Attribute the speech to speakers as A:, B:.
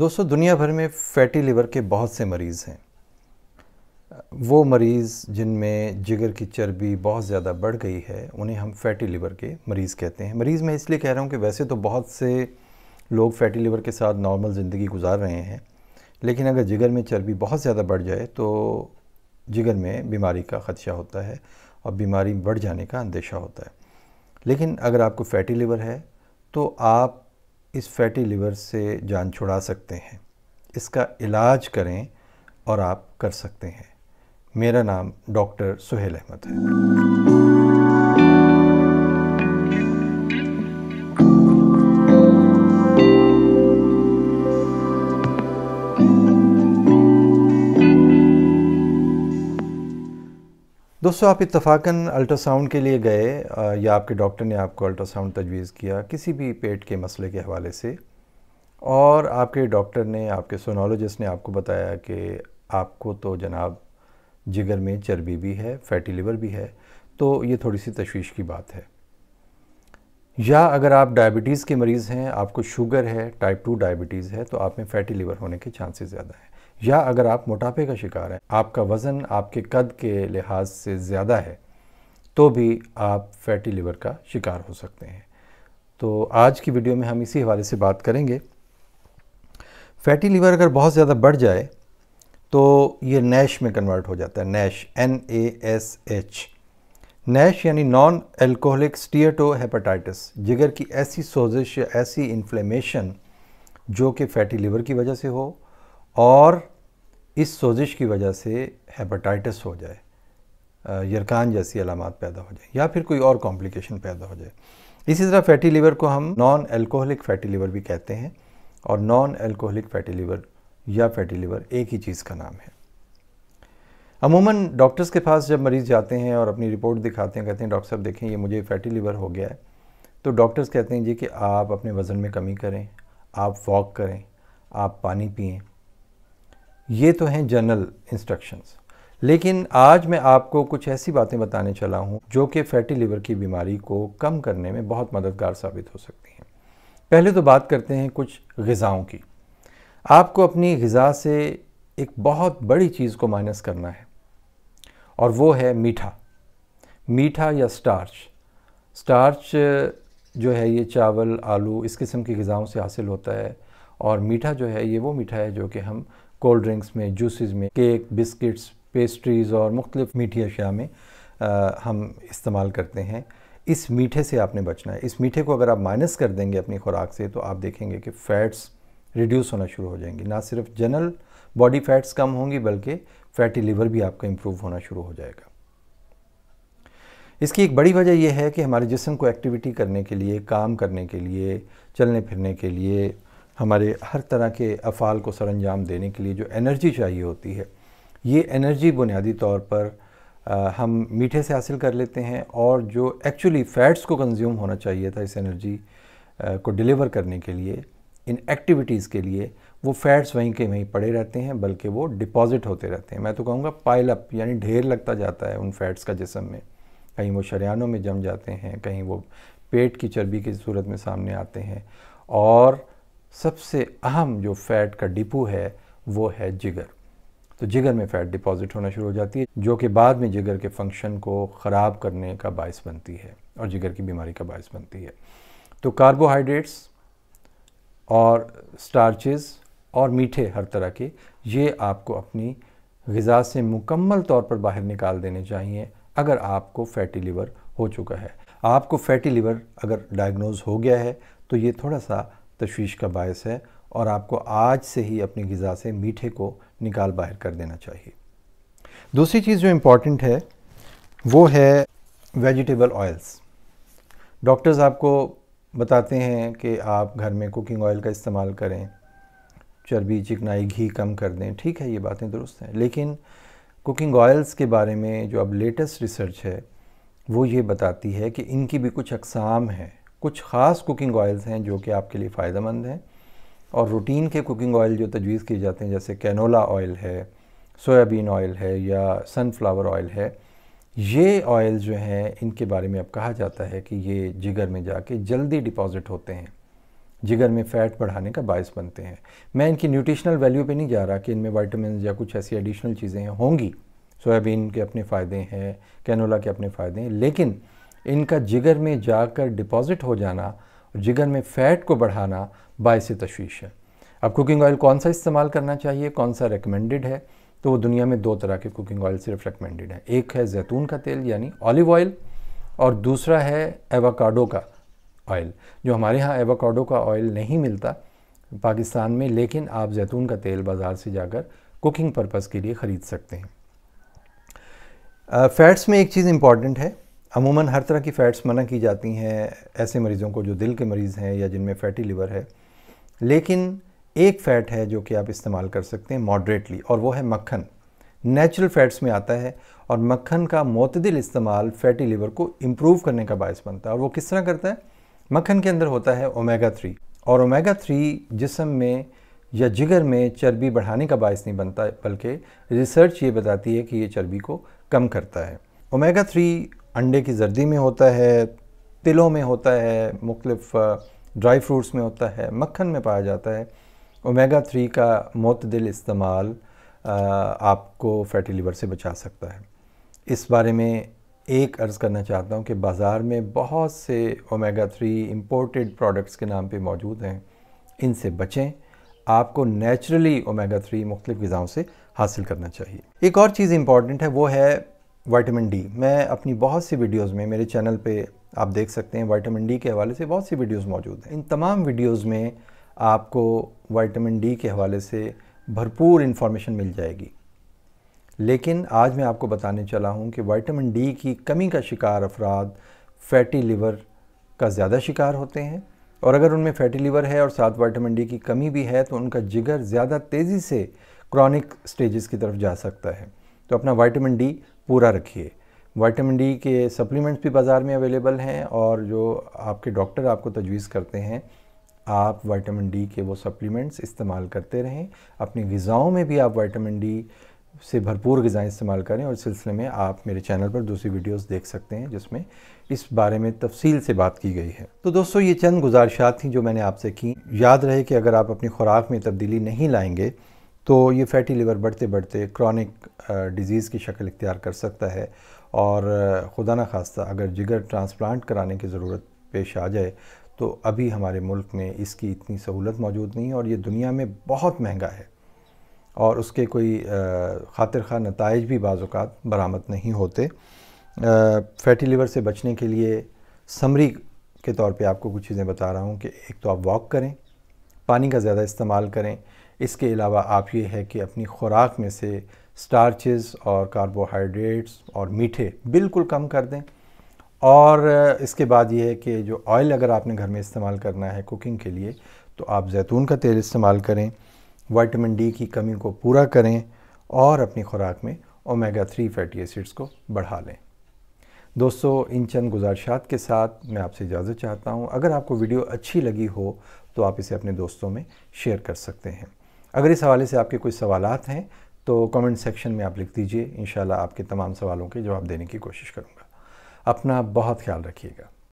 A: दोस्तों दुनिया भर में फैटी लिवर के बहुत से मरीज़ हैं वो मरीज़ जिनमें जिगर की चर्बी बहुत ज़्यादा बढ़ गई है उन्हें हम फैटी लिवर के मरीज़ कहते हैं मरीज़ मैं इसलिए कह रहा हूँ कि वैसे तो बहुत से लोग फैटी लिवर के साथ नॉर्मल ज़िंदगी गुजार रहे हैं लेकिन अगर जिगर में चर्बी बहुत ज़्यादा बढ़ जाए तो जिगर में बीमारी का ख़दशा होता है और बीमारी बढ़ जाने का अंदेशा होता है लेकिन अगर आपको फैटी लिवर है तो आप इस फैटी लिवर से जान छुड़ा सकते हैं इसका इलाज करें और आप कर सकते हैं मेरा नाम डॉक्टर सुहेल अहमद है दोस्तों आप इतफ़ाक़न अल्ट्रासाउंड के लिए गए या आपके डॉक्टर ने आपको अल्ट्रासाउंड तजवीज़ किया किसी भी पेट के मसले के हवाले से और आपके डॉक्टर ने आपके सोनोलॉजिस्ट ने आपको बताया कि आपको तो जनाब जिगर में चर्बी भी है फैटी लिवर भी है तो ये थोड़ी सी तशवीश की बात है या अगर आप डायबिटीज़ के मरीज़ हैं आपको शुगर है टाइप टू डायबिटीज़ है तो आप में फ़ैटी लिवर होने के चांसेस ज़्यादा हैं या अगर आप मोटापे का शिकार हैं आपका वज़न आपके कद के लिहाज से ज़्यादा है तो भी आप फैटी लिवर का शिकार हो सकते हैं तो आज की वीडियो में हम इसी हवाले से बात करेंगे फैटी लिवर अगर बहुत ज़्यादा बढ़ जाए तो ये नैश में कन्वर्ट हो जाता है NASH N A S H NASH यानी नॉन एल्कोहलिक स्टीटो हेपाटाइटिस जिगर की ऐसी सोजिश या ऐसी इन्फ्लेमेशन जो कि फैटी लिवर की वजह से हो और इस सोजिश की वजह से हेपाटाइटिस हो जाए यरकान जैसी अलामत पैदा हो जाए या फिर कोई और कॉम्प्लिकेशन पैदा हो जाए इसी तरह फैटी लीवर को हम नॉन अल्कोहलिक फैटी लीवर भी कहते हैं और नॉन एल्कोहलिक फैटी लीवर या फैटी लीवर एक ही चीज़ का नाम है अमूमन डॉक्टर्स के पास जब मरीज़ जाते हैं और अपनी रिपोर्ट दिखाते हैं कहते हैं डॉक्टर साहब देखें ये मुझे फैटी लीवर हो गया है तो डॉक्टर्स कहते हैं जी कि आप अपने वज़न में कमी करें आप वॉक करें आप पानी पिएँ ये तो हैं जनरल इंस्ट्रक्शंस लेकिन आज मैं आपको कुछ ऐसी बातें बताने चला हूँ जो कि फैटी लिवर की बीमारी को कम करने में बहुत मददगार साबित हो सकती हैं पहले तो बात करते हैं कुछ गज़ाओं की आपको अपनी गज़ा से एक बहुत बड़ी चीज़ को माइनस करना है और वो है मीठा मीठा या स्टार्च स्टार्च जो है ये चावल आलू इस किस्म की गज़ाओं से हासिल होता है और मीठा जो है ये वो मीठा है जो कि हम कोल्ड ड्रिंक्स में जूसेस में केक बिस्किट्स पेस्ट्रीज़ और मुख्तलिफ मीठी अशिया में आ, हम इस्तेमाल करते हैं इस मीठे से आपने बचना है इस मीठे को अगर आप माइनस कर देंगे अपनी खुराक से तो आप देखेंगे कि फ़ैट्स रिड्यूस होना शुरू हो जाएंगी ना सिर्फ जनरल बॉडी फ़ैट्स कम होंगी बल्कि फ़ैटी लिवर भी आपका इम्प्रूव होना शुरू हो जाएगा इसकी एक बड़ी वजह यह है कि हमारे जिसम को एक्टिविटी करने के लिए काम करने के लिए चलने फिरने के लिए हमारे हर तरह के अफ़ाल को सर अंजाम देने के लिए जो एनर्जी चाहिए होती है ये एनर्जी बुनियादी तौर पर आ, हम मीठे से हासिल कर लेते हैं और जो एक्चुअली फ़ैट्स को कंज्यूम होना चाहिए था इस एनर्जी आ, को डिलीवर करने के लिए इन एक्टिविटीज़ के लिए वो फैट्स वहीं के वहीं पड़े रहते हैं बल्कि वो डिपॉज़िट होते रहते हैं मैं तो कहूँगा पाइलअप यानी ढेर लगता जाता है उन फैट्स का जिसम में कहीं वो शरियानों में जम जाते हैं कहीं वो पेट की चर्बी की सूरत में सामने आते हैं और सबसे अहम जो फैट का डिपो है वो है जिगर तो जिगर में फ़ैट डिपॉजिट होना शुरू हो जाती है जो कि बाद में जिगर के फंक्शन को ख़राब करने का बायस बनती है और जिगर की बीमारी का बायस बनती है तो कार्बोहाइड्रेट्स और स्टार्चेस और मीठे हर तरह के ये आपको अपनी गज़ा से मुकम्मल तौर पर बाहर निकाल देने चाहिए अगर आपको फैटी लिवर हो चुका है आपको फैटी लिवर अगर डायग्नोज हो गया है तो ये थोड़ा सा तशवीश का बायस है और आपको आज से ही अपनी गज़ा से मीठे को निकाल बाहर कर देना चाहिए दूसरी चीज़ जो इम्पॉर्टेंट है वो है वेजिटेबल ऑयल्स डॉक्टर्स आपको बताते हैं कि आप घर में कुकिंग ऑयल का इस्तेमाल करें चर्बी चिकनाई घी कम कर दें ठीक है ये बातें दुरुस्त हैं लेकिन कुकिंग ऑयल्स के बारे में जो अब लेटेस्ट रिसर्च है वो ये बताती है कि इनकी भी कुछ अकसाम हैं कुछ ख़ास कुकिंग ऑयल्स हैं जो कि आपके लिए फ़ायदेमंद हैं और रूटीन के कुकिंग ऑयल जो तजवीज़ किए जाते हैं जैसे कैनोला ऑयल है सोयाबीन ऑयल है या सनफ्लावर ऑयल है ये ऑयल जो हैं इनके बारे में अब कहा जाता है कि ये जिगर में जाके जल्दी डिपॉज़िट होते हैं जिगर में फ़ैट बढ़ाने का बायस बनते हैं मैं इनकी न्यूट्रिशनल वैल्यू पे नहीं जा रहा कि इनमें वाइटमिन या कुछ ऐसी एडिशनल चीज़ें होंगी सोयाबीन के अपने फ़ायदे हैं कैनोला के अपने फ़ायदे हैं लेकिन इनका जिगर में जाकर डिपॉज़िट हो जाना और जिगर में फ़ैट को बढ़ाना बायस तशवीश है अब कुकिंग ऑयल कौन सा इस्तेमाल करना चाहिए कौन सा रिकमेंडेड है तो वो दुनिया में दो तरह के कुकिंग ऑयल सिर्फ रिकमेंडेड है एक है जैतून का तेल यानी ऑलिव ऑयल और दूसरा है एवाकाडो का ऑयल जो हमारे यहाँ एवाकाडो का ऑयल नहीं मिलता पाकिस्तान में लेकिन आप जैतून का तेल बाज़ार से जाकर कुकिंग पर्पज़ के लिए ख़रीद सकते हैं फैट्स में एक चीज़ इम्पॉर्टेंट है अमूमन हर तरह की फ़ैट्स मना की जाती हैं ऐसे मरीज़ों को जो दिल के मरीज़ हैं या जिनमें फ़ैटी लिवर है लेकिन एक फ़ैट है जो कि आप इस्तेमाल कर सकते हैं मॉडरेटली और वो है मक्खन नेचुरल फ़ैट्स में आता है और मक्खन का मतदिल इस्तेमाल फ़ैटी लिवर को इम्प्रूव करने का बायस बनता है और वो किस तरह करता है मक्खन के अंदर होता है ओमेगा थ्री और ओमेगा थ्री जिसम में या जिगर में चर्बी बढ़ाने का बायस नहीं बनता बल्कि रिसर्च ये बताती है कि ये चर्बी को कम करता है ओमेगा थ्री अंडे की जर्दी में होता है तिलों में होता है मुख्तफ ड्राई फ्रूट्स में होता है मक्खन में पाया जाता है ओमेगा थ्री का मतदिल इस्तेमाल आपको फैटी लीवर से बचा सकता है इस बारे में एक अर्ज़ करना चाहता हूँ कि बाज़ार में बहुत से ओमेगा थ्री इम्पोर्टेड प्रोडक्ट्स के नाम पे मौजूद हैं इनसे बचें आपको नेचुरली ओमेगा थ्री मुख्तु गज़ाओं से हासिल करना चाहिए एक और चीज़ इम्पॉर्टेंट है वो है वाइटामिन डी मैं अपनी बहुत सी वीडियोस में मेरे चैनल पे आप देख सकते हैं वाइटामिन डी के हवाले से बहुत सी वीडियोस मौजूद हैं इन तमाम वीडियोस में आपको वाइटामिन डी के हवाले से भरपूर इन्फॉर्मेशन मिल जाएगी लेकिन आज मैं आपको बताने चला हूँ कि वाइटामिन डी की कमी का शिकार अफराद फैटी लिवर का ज़्यादा शिकार होते हैं और अगर उनमें फैटी लिवर है और साथ वाइटामिन डी की कमी भी है तो उनका जिगर ज़्यादा तेज़ी से क्रॉनिक स्टेजेस की तरफ जा सकता है तो अपना वाइटामिन डी पूरा रखिए वाइटामिन डी के सप्लीमेंट्स भी बाज़ार में अवेलेबल हैं और जो आपके डॉक्टर आपको तजवीज़ करते हैं आप वाइटामिन डी के वो सप्लीमेंट्स इस्तेमाल करते रहें अपनी गज़ाओं में भी आप वाइटामिन डी से भरपूर गज़ाएँ इस्तेमाल करें और इस सिलसिले में आप मेरे चैनल पर दूसरी वीडियोस देख सकते हैं जिसमें इस बारे में तफसील से बात की गई है तो दोस्तों ये चंद गुजारिशात थी जो मैंने आपसे की याद रहे कि अगर आप अपनी खुराक में तब्दीली नहीं लाएंगे तो ये फैटी लिवर बढ़ते बढ़ते क्रॉनिक डिज़ीज़ की शक्ल इख्तियार कर सकता है और ख़ुदा न खास्ता अगर जिगर ट्रांसप्लांट कराने की ज़रूरत पेश आ जाए तो अभी हमारे मुल्क में इसकी इतनी सहूलत मौजूद नहीं है और ये दुनिया में बहुत महंगा है और उसके कोई खातिर खा नतज भी बाज़ात बरामद नहीं होते फैटी लिवर से बचने के लिए समरी के तौर पे आपको कुछ चीज़ें बता रहा हूँ कि एक तो आप वॉक करें पानी का ज़्यादा इस्तेमाल करें इसके अलावा आप ये है कि अपनी खुराक में से स्टार्चेस और कार्बोहाइड्रेट्स और मीठे बिल्कुल कम कर दें और इसके बाद ये है कि जो ऑयल अगर आपने घर में इस्तेमाल करना है कुकिंग के लिए तो आप जैतून का तेल इस्तेमाल करें वाइटमिन डी की कमी को पूरा करें और अपनी खुराक में ओमेगा थ्री फैटी एसिड्स को बढ़ा लें दोस्तों इन चंद गुजारिशात के साथ मैं आपसे इजाज़त चाहता हूँ अगर आपको वीडियो अच्छी लगी हो तो आप इसे अपने दोस्तों में शेयर कर सकते हैं अगर इस हवाले से आपके कुछ सवाल हैं तो कमेंट सेक्शन में आप लिख दीजिए इन आपके तमाम सवालों के जवाब देने की कोशिश करूँगा अपना बहुत ख्याल रखिएगा